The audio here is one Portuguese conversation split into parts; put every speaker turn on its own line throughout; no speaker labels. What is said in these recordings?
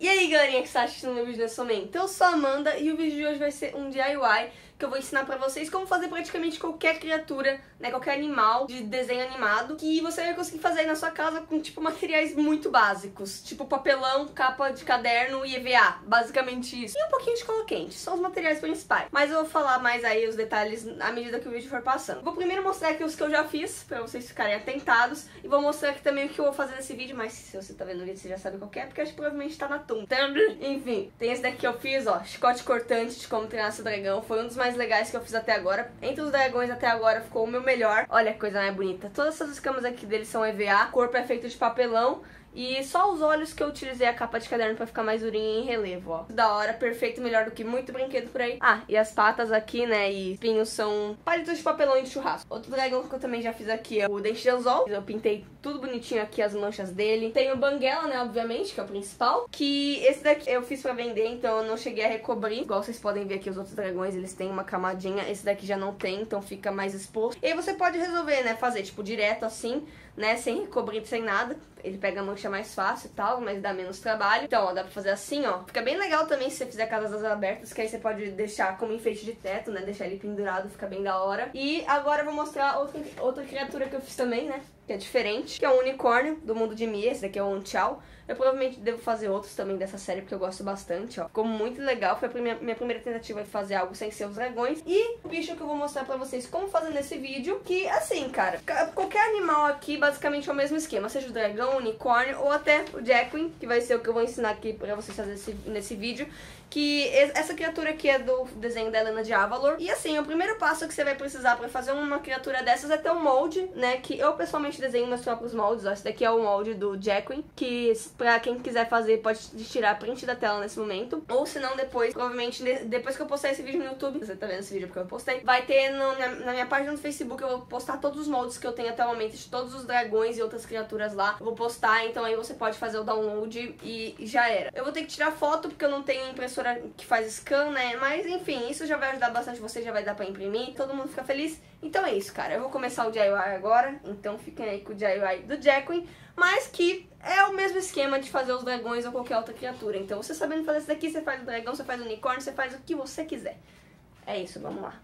E aí galerinha que está assistindo meu vídeo nesse momento, eu sou a Amanda e o vídeo de hoje vai ser um DIY que eu vou ensinar para vocês como fazer praticamente qualquer criatura, né, qualquer animal de desenho animado, que você vai conseguir fazer aí na sua casa com tipo materiais muito básicos, tipo papelão, capa de caderno e EVA, basicamente isso. E um pouquinho de cola quente, são os materiais principais. Mas eu vou falar mais aí os detalhes à medida que o vídeo for passando. Vou primeiro mostrar aqui os que eu já fiz, para vocês ficarem atentados, e vou mostrar aqui também o que eu vou fazer nesse vídeo, mas se você tá vendo o vídeo, você já sabe qual é, porque acho que provavelmente tá na tumba. Enfim, tem esse daqui que eu fiz, ó, chicote cortante de como treinar seu dragão, foi um dos mais mais legais que eu fiz até agora. Entre os dragões até agora ficou o meu melhor. Olha que coisa mais bonita. Todas essas escamas aqui deles são EVA. O corpo é feito de papelão. E só os olhos que eu utilizei a capa de caderno para ficar mais durinha em relevo, ó. Da hora, perfeito, melhor do que muito brinquedo por aí. Ah, e as patas aqui, né, e espinhos são palitos de papelão e de churrasco. Outro dragão que eu também já fiz aqui é o dente de anzol. Eu pintei tudo bonitinho aqui, as manchas dele. Tem o banguela, né, obviamente, que é o principal. Que esse daqui eu fiz para vender, então eu não cheguei a recobrir. Igual vocês podem ver aqui, os outros dragões, eles têm uma camadinha. Esse daqui já não tem, então fica mais exposto. E aí você pode resolver, né, fazer, tipo, direto assim né? Sem recobrito, sem nada. Ele pega a mancha mais fácil e tal, mas dá menos trabalho. Então, ó, dá pra fazer assim, ó. Fica bem legal também se você fizer casas abertas, que aí você pode deixar como enfeite de teto, né? Deixar ele pendurado, fica bem da hora. E agora eu vou mostrar outra, outra criatura que eu fiz também, né? Que é diferente, que é um unicórnio do mundo de Mia. Esse daqui é o um Eu provavelmente devo fazer outros também dessa série, porque eu gosto bastante, ó. Ficou muito legal, foi a minha, minha primeira tentativa de fazer algo sem ser os dragões. E o bicho que eu vou mostrar pra vocês como fazer nesse vídeo, que assim, cara, qualquer animal aqui basicamente é o mesmo esquema, seja o dragão, o unicórnio ou até o Jacqueline, que vai ser o que eu vou ensinar aqui pra vocês fazer esse, nesse vídeo. Que essa criatura aqui é do desenho da Helena de Avalor. E assim, o primeiro passo que você vai precisar pra fazer uma criatura dessas é ter um molde, né? Que eu pessoalmente desenho meus próprios moldes, ó. Esse daqui é o molde do Jacqueline, que pra quem quiser fazer pode tirar print da tela nesse momento. Ou se não, depois, provavelmente, depois que eu postar esse vídeo no YouTube, você tá vendo esse vídeo porque eu postei, vai ter no, na, na minha página do Facebook, eu vou postar todos os moldes que eu tenho até o momento de todos os dragões e outras criaturas lá. Eu vou postar, então aí você pode fazer o download e já era. Eu vou ter que tirar foto porque eu não tenho impressora que faz scan, né? Mas enfim, isso já vai ajudar bastante você, já vai dar pra imprimir. Todo mundo fica feliz. Então é isso, cara. Eu vou começar o DIY agora, então fiquem aí com o DIY do Jacqueline, mas que é o mesmo esquema de fazer os dragões ou qualquer outra criatura. Então você sabendo fazer isso daqui, você faz o dragão, você faz o unicórnio, você faz o que você quiser. É isso, vamos lá.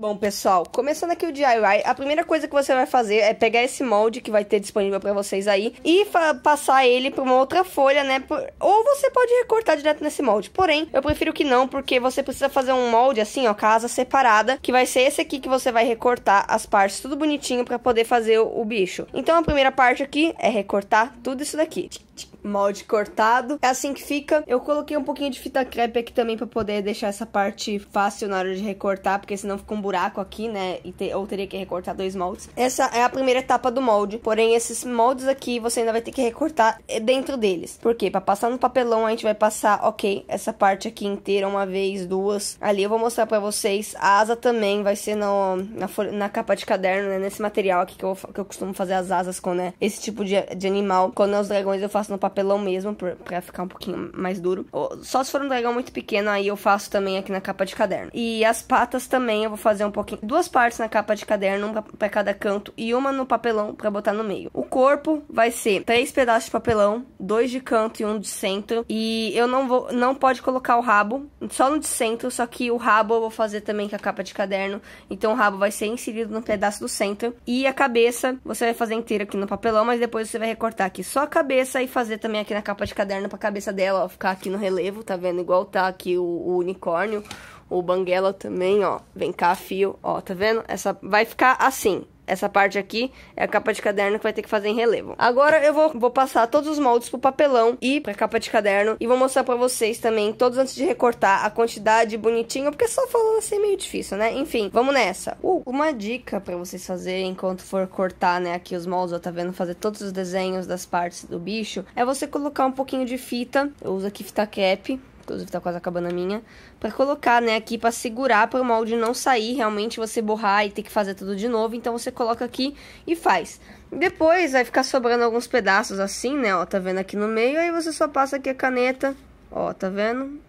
Bom, pessoal, começando aqui o DIY, a primeira coisa que você vai fazer é pegar esse molde que vai ter disponível para vocês aí e passar ele para uma outra folha, né? Ou você pode recortar direto nesse molde. Porém, eu prefiro que não, porque você precisa fazer um molde assim, ó, casa separada, que vai ser esse aqui que você vai recortar as partes tudo bonitinho para poder fazer o, o bicho. Então a primeira parte aqui é recortar tudo isso daqui. tchim molde cortado. É assim que fica. Eu coloquei um pouquinho de fita crepe aqui também para poder deixar essa parte fácil na hora de recortar, porque senão fica um buraco aqui, né? E ou teria que recortar dois moldes. Essa é a primeira etapa do molde. Porém, esses moldes aqui você ainda vai ter que recortar é, dentro deles. Por quê? Para passar no papelão, a gente vai passar, ok, essa parte aqui inteira uma vez, duas. Ali eu vou mostrar para vocês. A asa também vai ser no, na, na capa de caderno, né? Nesse material aqui que eu, que eu costumo fazer as asas com, né? Esse tipo de, de animal. Quando é os dragões, eu faço no papel papelão mesmo, para ficar um pouquinho mais duro. Só se for um dragão muito pequeno, aí eu faço também aqui na capa de caderno. E as patas também eu vou fazer um pouquinho, duas partes na capa de caderno, uma para cada canto e uma no papelão para botar no meio. O corpo vai ser três pedaços de papelão, dois de canto e um de centro. E eu não vou, não pode colocar o rabo, só no de centro, só que o rabo eu vou fazer também com a capa de caderno. Então o rabo vai ser inserido no pedaço do centro e a cabeça você vai fazer inteira aqui no papelão, mas depois você vai recortar aqui só a cabeça e fazer também também aqui na capa de caderno pra cabeça dela, ó, ficar aqui no relevo, tá vendo? Igual tá aqui o, o unicórnio, o banguela também, ó. Vem cá, fio, ó, tá vendo? Essa vai ficar assim, essa parte aqui é a capa de caderno que vai ter que fazer em relevo. Agora eu vou, vou passar todos os moldes pro papelão e pra capa de caderno e vou mostrar pra vocês também, todos antes de recortar, a quantidade bonitinha, porque só falando assim é meio difícil, né? Enfim, vamos nessa. Uh, uma dica pra vocês fazerem enquanto for cortar, né, aqui os moldes, ó, tá vendo? Fazer todos os desenhos das partes do bicho, é você colocar um pouquinho de fita, eu uso aqui fita cap, inclusive tá quase acabando a minha, para colocar, né, aqui para segurar para o molde não sair, realmente você borrar e ter que fazer tudo de novo, então você coloca aqui e faz. Depois vai ficar sobrando alguns pedaços assim, né, ó, tá vendo aqui no meio, aí você só passa aqui a caneta, ó, tá vendo?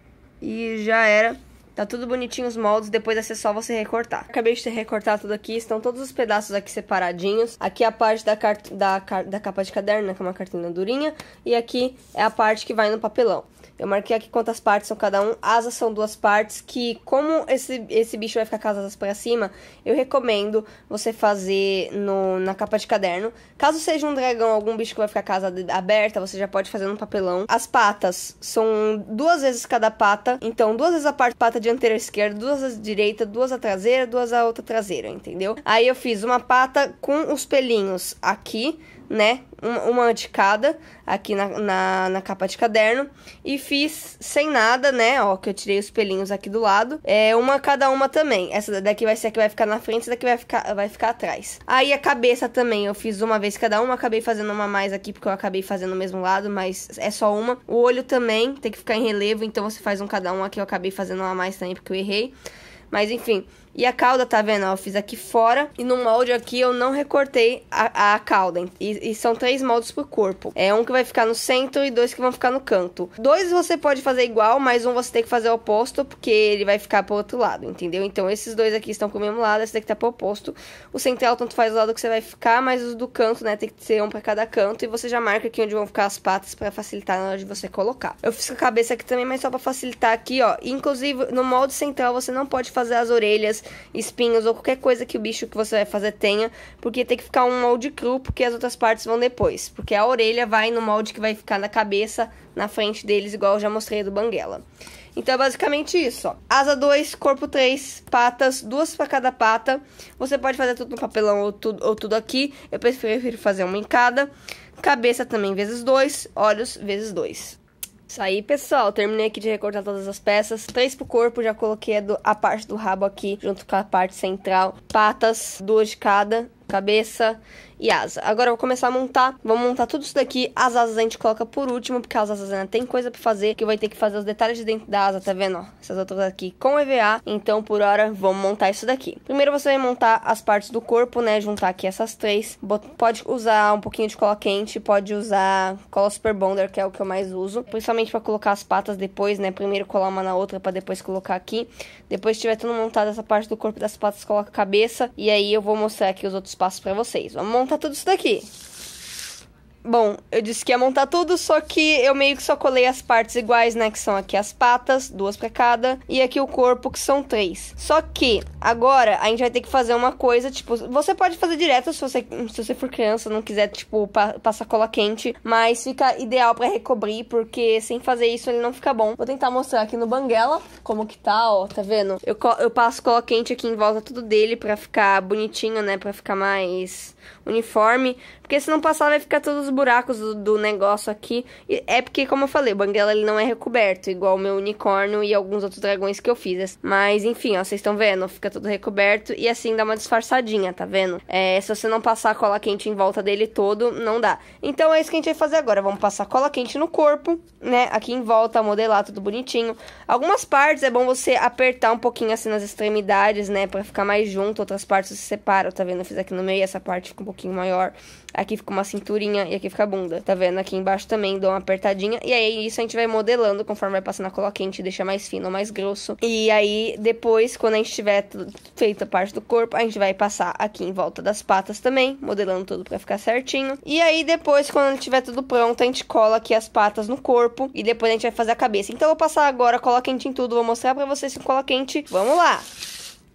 E já era. Tá tudo bonitinho os moldes, depois é só você recortar. Acabei de recortar tudo aqui, estão todos os pedaços aqui separadinhos. Aqui é a parte da, da, da capa de caderno, né, que é uma cartolina durinha. E aqui é a parte que vai no papelão. Eu marquei aqui quantas partes são cada um. Asas são duas partes que, como esse, esse bicho vai ficar com as asas pra cima, eu recomendo você fazer no, na capa de caderno. Caso seja um dragão, algum bicho que vai ficar com a asa aberta, você já pode fazer no papelão. As patas são duas vezes cada pata. Então, duas vezes a parte pata dianteira esquerda, duas a direita, duas a traseira, duas a outra traseira, entendeu? Aí eu fiz uma pata com os pelinhos aqui né? Uma de cada aqui na, na, na, capa de caderno. E fiz sem nada, né? Ó, que eu tirei os pelinhos aqui do lado. É uma cada uma também. Essa daqui vai ser a que vai ficar na frente, essa daqui vai ficar, vai ficar atrás. Aí a cabeça também eu fiz uma vez cada uma. Acabei fazendo uma mais aqui porque eu acabei fazendo o mesmo lado, mas é só uma. O olho também tem que ficar em relevo, então você faz um cada um aqui. Eu acabei fazendo uma mais também porque eu errei. Mas enfim, e a cauda, tá vendo? Eu fiz aqui fora. E no molde aqui eu não recortei a, a cauda. E, e, são três moldes por corpo. É um que vai ficar no centro e dois que vão ficar no canto. Dois você pode fazer igual, mas um você tem que fazer o oposto, porque ele vai ficar pro outro lado, entendeu? Então esses dois aqui estão o mesmo lado, esse daqui tá pro oposto. O central tanto faz o lado que você vai ficar, mas os do canto, né, tem que ser um pra cada canto. E você já marca aqui onde vão ficar as patas para facilitar na hora de você colocar. Eu fiz com a cabeça aqui também, mas só pra facilitar aqui, ó. Inclusive, no molde central você não pode fazer as orelhas espinhos ou qualquer coisa que o bicho que você vai fazer tenha, porque tem que ficar um molde cru, porque as outras partes vão depois. Porque a orelha vai no molde que vai ficar na cabeça, na frente deles, igual eu já mostrei do Banguela. Então é basicamente isso, ó. Asa 2, corpo 3, patas, duas para cada pata. Você pode fazer tudo no papelão ou tudo, ou tudo aqui. Eu prefiro fazer uma em cada. Cabeça também vezes 2, olhos vezes 2. Isso aí, pessoal. Terminei aqui de recortar todas as peças. Três pro corpo, já coloquei a, do, a parte do rabo aqui, junto com a parte central. Patas, duas de cada cabeça e asa. Agora eu vou começar a montar, vamos montar tudo isso daqui, as asas a gente coloca por último, porque as asas ainda tem coisa para fazer, que vai ter que fazer os detalhes de dentro da asa, tá vendo? Ó, essas outras aqui com EVA, então por hora vamos montar isso daqui. Primeiro você vai montar as partes do corpo, né, juntar aqui essas três, pode usar um pouquinho de cola quente, pode usar cola super bonder, que é o que eu mais uso, principalmente para colocar as patas depois, né, primeiro colar uma na outra para depois colocar aqui. Depois que tiver tudo montado essa parte do corpo das patas, coloca a cabeça, e aí eu vou mostrar aqui os outros espaço para vocês. Vamos montar tudo isso daqui. Bom, eu disse que ia montar tudo, só que eu meio que só colei as partes iguais, né? Que são aqui as patas, duas pra cada, e aqui o corpo, que são três. Só que agora a gente vai ter que fazer uma coisa, tipo, você pode fazer direto se você, se você for criança, não quiser, tipo, pa passar cola quente, mas fica ideal para recobrir, porque sem fazer isso ele não fica bom. Vou tentar mostrar aqui no Banguela como que tá, ó, tá vendo? Eu, eu passo cola quente aqui em volta tudo dele pra ficar bonitinho, né? Pra ficar mais uniforme, porque se não passar vai ficar tudo os buracos do, do, negócio aqui. É porque, como eu falei, o Banguela ele não é recoberto, igual o meu unicórnio e alguns outros dragões que eu fiz. Mas, enfim, ó, vocês estão vendo? Fica tudo recoberto e assim dá uma disfarçadinha, tá vendo? É, se você não passar cola quente em volta dele todo, não dá. Então é isso que a gente vai fazer agora. Vamos passar cola quente no corpo, né? Aqui em volta, modelar tudo bonitinho. Algumas partes é bom você apertar um pouquinho assim nas extremidades, né? Pra ficar mais junto. Outras partes se separam, tá vendo? Eu fiz aqui no meio, essa parte fica um pouquinho maior. Aqui fica uma cinturinha e aqui fica a bunda. Tá vendo? Aqui embaixo também dou uma apertadinha. E aí isso a gente vai modelando conforme vai passando a cola quente, deixa mais fino ou mais grosso. E aí depois, quando a gente tiver feita a parte do corpo, a gente vai passar aqui em volta das patas também, modelando tudo para ficar certinho. E aí depois, quando tiver tudo pronto, a gente cola aqui as patas no corpo e depois a gente vai fazer a cabeça. Então eu vou passar agora cola quente em tudo, vou mostrar para vocês com cola quente. Vamos lá!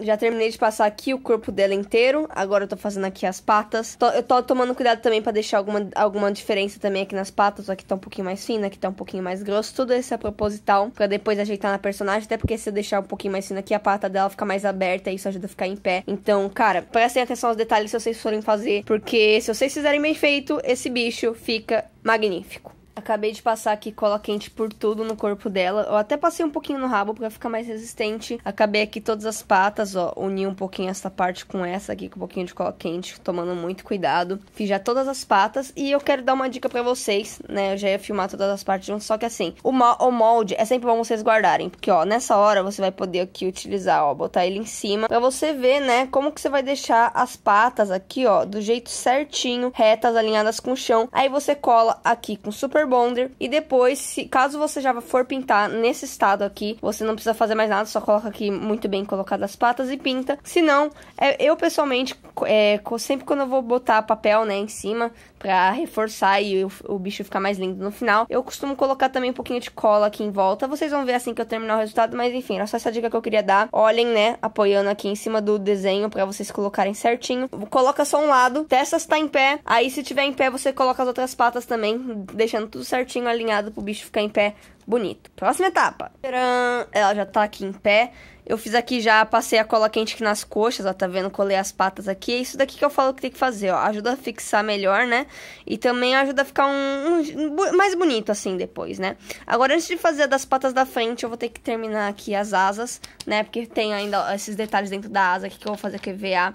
Já terminei de passar aqui o corpo dela inteiro. Agora eu tô fazendo aqui as patas. Tô, eu tô tomando cuidado também para deixar alguma, alguma diferença também aqui nas patas. Aqui tá um pouquinho mais fina, aqui tá um pouquinho mais grosso. Tudo isso é proposital para depois ajeitar na personagem. Até porque se eu deixar um pouquinho mais fina aqui, a pata dela fica mais aberta e isso ajuda a ficar em pé. Então, cara, prestem atenção aos detalhes se vocês forem fazer. Porque se vocês fizerem bem feito, esse bicho fica magnífico. Acabei de passar aqui cola quente por tudo no corpo dela. Eu até passei um pouquinho no rabo para ficar mais resistente. Acabei aqui todas as patas, ó. Uni um pouquinho essa parte com essa aqui, com um pouquinho de cola quente, tomando muito cuidado. Fiz já todas as patas e eu quero dar uma dica para vocês, né? Eu já ia filmar todas as partes juntas, só que assim, o, o molde é sempre bom vocês guardarem, porque ó, nessa hora você vai poder aqui utilizar, ó, botar ele em cima para você ver, né, como que você vai deixar as patas aqui, ó, do jeito certinho, retas, alinhadas com o chão. Aí você cola aqui com super bonder. E depois, se, caso você já for pintar nesse estado aqui, você não precisa fazer mais nada, só coloca aqui muito bem colocadas as patas e pinta. Se não, é, eu pessoalmente, é, sempre quando eu vou botar papel, né, em cima, pra reforçar e o, o, bicho ficar mais lindo no final. Eu costumo colocar também um pouquinho de cola aqui em volta. Vocês vão ver assim que eu terminar o resultado, mas enfim, era só essa dica que eu queria dar. Olhem, né, apoiando aqui em cima do desenho para vocês colocarem certinho. Coloca só um lado, testa se tá em pé. Aí se tiver em pé, você coloca as outras patas também, deixando tudo tudo certinho alinhado pro bicho ficar em pé bonito. Próxima etapa. Tcharam! Ela já tá aqui em pé. Eu fiz aqui já, passei a cola quente aqui nas coxas, ó, tá vendo? Colei as patas aqui. É isso daqui que eu falo que tem que fazer, ó. Ajuda a fixar melhor, né? E também ajuda a ficar um, um mais bonito assim depois, né? Agora, antes de fazer das patas da frente, eu vou ter que terminar aqui as asas, né? Porque tem ainda ó, esses detalhes dentro da asa aqui que eu vou fazer aqui, É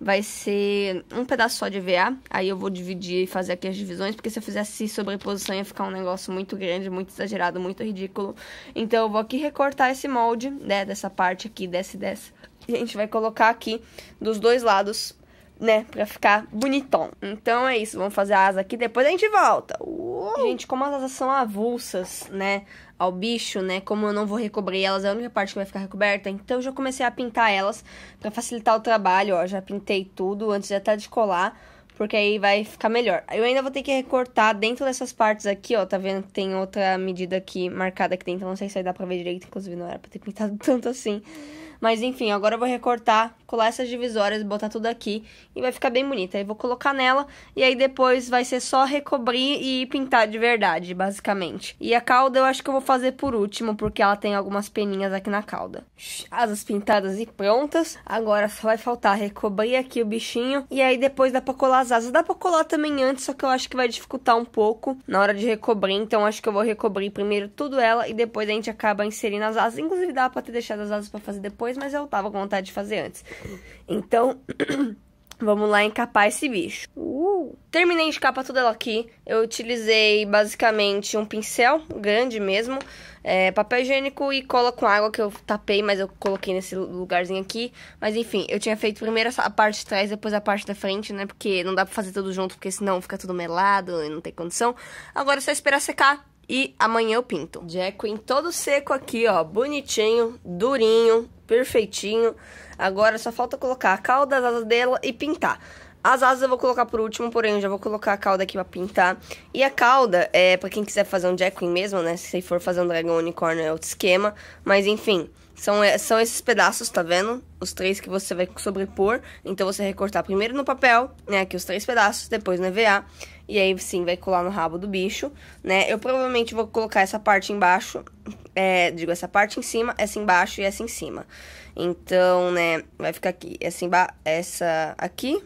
vai ser um pedaço só de VA. Aí eu vou dividir e fazer aqui as divisões, porque se eu fizesse sobreposição ia ficar um negócio muito grande, muito exagerado, muito ridículo. Então eu vou aqui recortar esse molde, né, dessa parte aqui, dessa e dessa. E a gente vai colocar aqui dos dois lados né, pra ficar bonitão. Então é isso, vamos fazer a asa aqui, depois a gente volta. Uou. Uh! Gente, como as asas são avulsas, né, ao bicho, né, como eu não vou recobrir elas, é a única parte que vai ficar recoberta, então eu já comecei a pintar elas para facilitar o trabalho, ó, já pintei tudo antes de até de colar, porque aí vai ficar melhor. Eu ainda vou ter que recortar dentro dessas partes aqui, ó, tá vendo que tem outra medida aqui marcada aqui dentro, não sei se vai dar pra ver direito, inclusive não era pra ter pintado tanto assim. Mas enfim, agora eu vou recortar, colar essas divisórias, botar tudo aqui e vai ficar bem bonita. Aí vou colocar nela e aí depois vai ser só recobrir e pintar de verdade, basicamente. E a cauda eu acho que eu vou fazer por último, porque ela tem algumas peninhas aqui na cauda. Asas pintadas e prontas. Agora só vai faltar recobrir aqui o bichinho e aí depois dá pra colar as asas. Dá pra colar também antes, só que eu acho que vai dificultar um pouco na hora de recobrir. Então acho que eu vou recobrir primeiro tudo ela e depois a gente acaba inserindo as asas. Inclusive dá pra ter deixado as asas pra fazer depois depois, mas eu tava com vontade de fazer antes. Então, vamos lá encapar esse bicho. Uh! Terminei de capa toda ela aqui. Eu utilizei basicamente um pincel grande mesmo, é, papel higiênico e cola com água que eu tapei, mas eu coloquei nesse lugarzinho aqui. Mas enfim, eu tinha feito primeiro a parte de trás, depois a parte da frente, né? Porque não dá pra fazer tudo junto, porque senão fica tudo melado e não tem condição. Agora é só esperar secar e amanhã eu pinto. Jack em todo seco aqui, ó. Bonitinho, durinho, perfeitinho. Agora só falta colocar a cauda, as dela e pintar. As asas eu vou colocar por último, porém eu já vou colocar a cauda aqui pra pintar. E a cauda, é, pra quem quiser fazer um Jack Queen mesmo, né? Se for fazer um Dragon Unicorn é outro esquema. Mas enfim, são, são esses pedaços, tá vendo? Os três que você vai sobrepor. Então você recortar primeiro no papel, né? Aqui os três pedaços, depois no EVA. E aí sim vai colar no rabo do bicho, né? Eu provavelmente vou colocar essa parte embaixo. É, digo, essa parte em cima, essa embaixo e essa em cima. Então, né? Vai ficar aqui, essa, essa aqui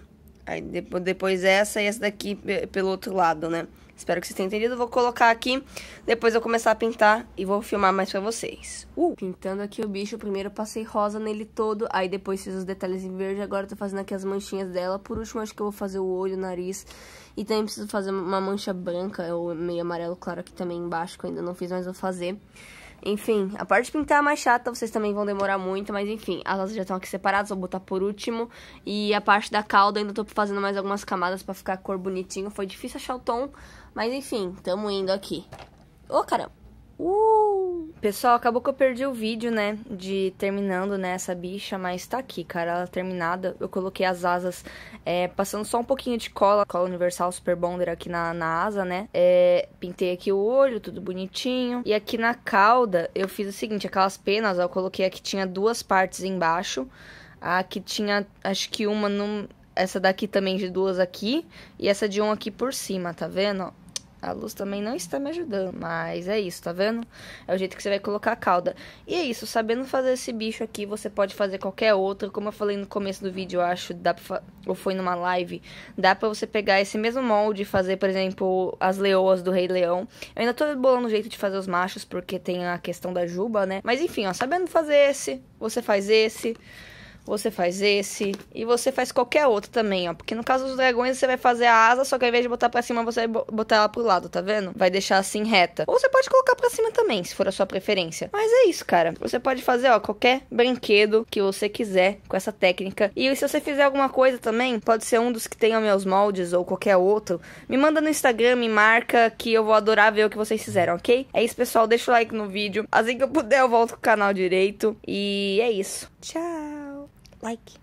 Aí depois essa e essa daqui pelo outro lado, né? Espero que vocês tenham entendido. Vou colocar aqui, depois eu começar a pintar e vou filmar mais pra vocês. Uh! Pintando aqui o bicho, primeiro passei rosa nele todo, aí depois fiz os detalhes em verde, agora tô fazendo aqui as manchinhas dela. Por último, acho que eu vou fazer o olho, o nariz e também preciso fazer uma mancha branca ou meio amarelo claro aqui também embaixo, que eu ainda não fiz, mas vou fazer. Enfim, a parte de pintar é mais chata, vocês também vão demorar muito, mas enfim, as asas já estão aqui separadas, vou botar por último. E a parte da cauda ainda tô fazendo mais algumas camadas pra ficar a cor bonitinho. Foi difícil achar o tom, mas enfim, tamo indo aqui. Ô, oh, caramba! Uh! Pessoal, acabou que eu perdi o vídeo, né, de terminando, né, essa bicha, mas tá aqui, cara, ela terminada. Eu coloquei as asas é, passando só um pouquinho de cola, cola universal Super Bonder aqui na, na asa, né. É, pintei aqui o olho, tudo bonitinho. E aqui na cauda eu fiz o seguinte, aquelas penas, ó, eu coloquei aqui tinha duas partes embaixo. A que tinha, acho que uma, num, essa daqui também de duas aqui e essa de um aqui por cima, tá vendo? A luz também não está me ajudando, mas é isso, tá vendo? É o jeito que você vai colocar a cauda. E é isso, sabendo fazer esse bicho aqui, você pode fazer qualquer outro. Como eu falei no começo do vídeo, eu acho, dá pra, ou foi numa live, dá pra você pegar esse mesmo molde e fazer, por exemplo, as leoas do Rei Leão. Eu ainda tô bolando o jeito de fazer os machos, porque tem a questão da juba, né? Mas enfim, ó, sabendo fazer esse, você faz esse você faz esse e você faz qualquer outro também, ó. Porque no caso dos dragões, você vai fazer a asa, só que ao invés de botar pra cima, você vai botar ela pro lado, tá vendo? Vai deixar assim reta. Ou você pode colocar pra cima também, se for a sua preferência. Mas é isso, cara. Você pode fazer, ó, qualquer brinquedo que você quiser com essa técnica. E se você fizer alguma coisa também, pode ser um dos que tenham meus moldes ou qualquer outro, me manda no Instagram, me marca, que eu vou adorar ver o que vocês fizeram, ok? É isso, pessoal. Deixa o like no vídeo. Assim que eu puder, eu volto com o canal direito. E é isso. Tchau! like